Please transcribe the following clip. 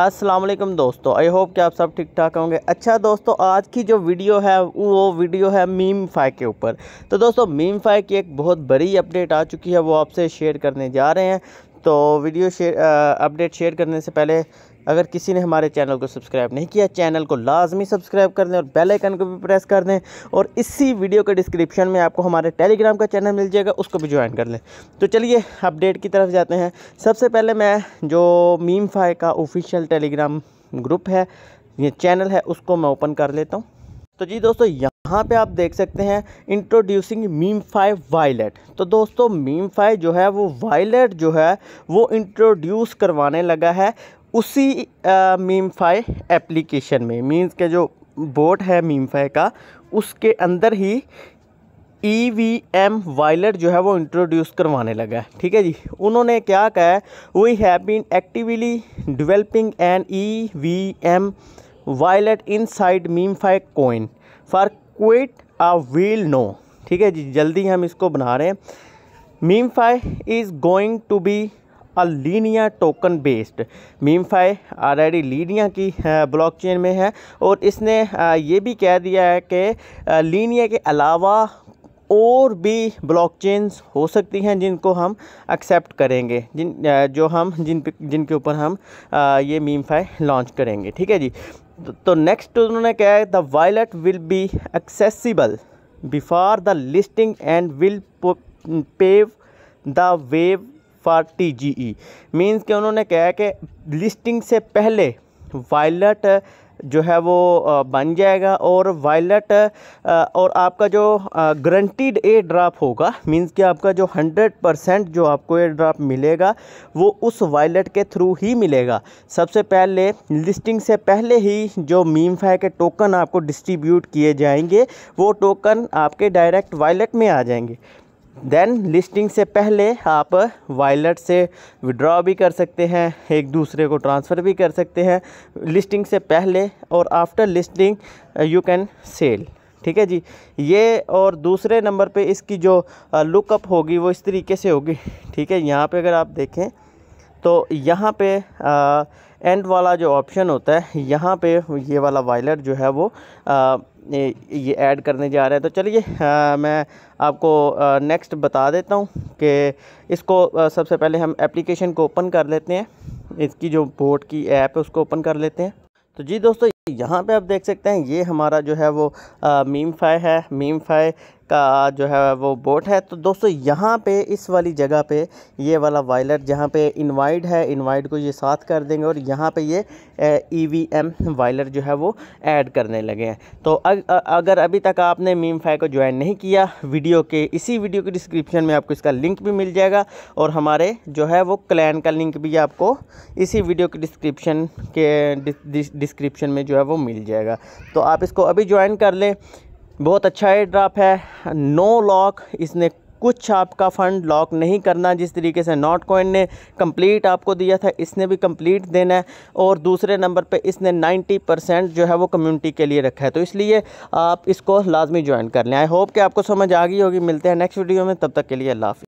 असलम दोस्तों I hope कि आप सब ठीक ठाक होंगे अच्छा दोस्तों आज की जो वीडियो है वो वीडियो है मीम फाई के ऊपर तो दोस्तों मीम फाई की एक बहुत बड़ी अपडेट आ चुकी है वो आपसे शेयर करने जा रहे हैं तो वीडियो शेयर अपडेट शेयर करने से पहले अगर किसी ने हमारे चैनल को सब्सक्राइब नहीं किया चैनल को लाजमी सब्सक्राइब कर दें और बेल आइकन को भी प्रेस कर दें और इसी वीडियो के डिस्क्रिप्शन में आपको हमारे टेलीग्राम का चैनल मिल जाएगा उसको भी ज्वाइन कर लें तो चलिए अपडेट की तरफ जाते हैं सबसे पहले मैं जो मीम फाई का ऑफिशियल टेलीग्राम ग्रुप है ये चैनल है उसको मैं ओपन कर लेता हूँ तो जी दोस्तों यहाँ पे आप देख सकते हैं इंट्रोड्यूसिंग मीम फाइव वायलेट तो दोस्तों मीम फाइव जो है वो वायलेट जो है वो इंट्रोड्यूस करवाने लगा है उसी मीम फाइव एप्लीकेशन में मीन्स के जो बोर्ड है मीम फाइव का उसके अंदर ही ई वी एम वायलेट जो है वो इंट्रोड्यूस करवाने लगा है ठीक है जी उन्होंने क्या कहा है we have been actively developing an E V M wallet inside MemeFi coin for quite a while now ठीक है जी जल्दी हम इसको बना रहे हैं MemeFi is going to be a Linea token based MemeFi already Linea की ब्लॉकचेन uh, में है और इसने uh, ये भी कह दिया है कि लीनिया uh, के अलावा और भी ब्लॉकचेन्स हो सकती हैं जिनको हम एक्सेप्ट करेंगे जिन जो हम जिन जिनके ऊपर हम ये मीम फाई लॉन्च करेंगे ठीक है जी तो नेक्स्ट उन्होंने क्या है the wallet will be accessible before the listing and will pave the way for T G E means के उन्होंने क्या है कि लिस्टिंग से पहले वायलट जो है वो बन जाएगा और वायलट और आपका जो ग्रंटिड ए ड्राप होगा मींस कि आपका जो 100 परसेंट जो आपको ए ड्राप मिलेगा वो उस वायलट के थ्रू ही मिलेगा सबसे पहले लिस्टिंग से पहले ही जो फाय के टोकन आपको डिस्ट्रीब्यूट किए जाएंगे वो टोकन आपके डायरेक्ट वायलट में आ जाएंगे देन लिस्टिंग से पहले आप वायलट से विड्रॉ भी कर सकते हैं एक दूसरे को ट्रांसफ़र भी कर सकते हैं लिस्टिंग से पहले और after listing you can sell ठीक है जी ये और दूसरे नंबर पे इसकी जो लुकअप होगी वो इस तरीके से होगी ठीक है यहाँ पे अगर आप देखें तो यहाँ पे आ, एंड वाला जो ऑप्शन होता है यहाँ पे ये वाला वायलट जो है वो आ, ये ऐड करने जा रहे हैं तो चलिए मैं आपको नेक्स्ट बता देता हूँ कि इसको सबसे पहले हम एप्लीकेशन को ओपन कर लेते हैं इसकी जो बोर्ड की ऐप है उसको ओपन कर लेते हैं तो जी दोस्तों यहाँ पे आप देख सकते हैं ये हमारा जो है वो मीम फाई है मीम फाई का जो है वो बोट है तो दोस्तों यहाँ पे इस वाली जगह पे ये वाला वायलट जहाँ पे इनवाइट है इनवाइट को ये साथ कर देंगे और यहाँ पे ये ई वी एम वायलट जो है वो ऐड करने लगे हैं तो अग, अगर अभी तक आपने मीम फाई को ज्वाइन नहीं किया वीडियो के इसी वीडियो के डिस्क्रिप्शन में आपको इसका लिंक भी मिल जाएगा और हमारे जो है वो क्लैन का लिंक भी आपको इसी वीडियो के डिस्क्रिप्शन के डिस्क्रिप्शन में जो है वो मिल जाएगा तो आप इसको अभी ज्वाइन कर लें बहुत अच्छा एयर ड्राप है नो लॉक इसने कुछ आपका फ़ंड लॉक नहीं करना जिस तरीके से नॉट कॉइन ने कंप्लीट आपको दिया था इसने भी कंप्लीट देना है और दूसरे नंबर पे इसने 90 परसेंट जो है वो कम्युनिटी के लिए रखा है तो इसलिए आप इसको लाजमी ज्वाइन कर लें आई होप कि आपको समझ आ गई होगी मिलते हैं नेक्स्ट वीडियो में तब तक के लिए अल्लाह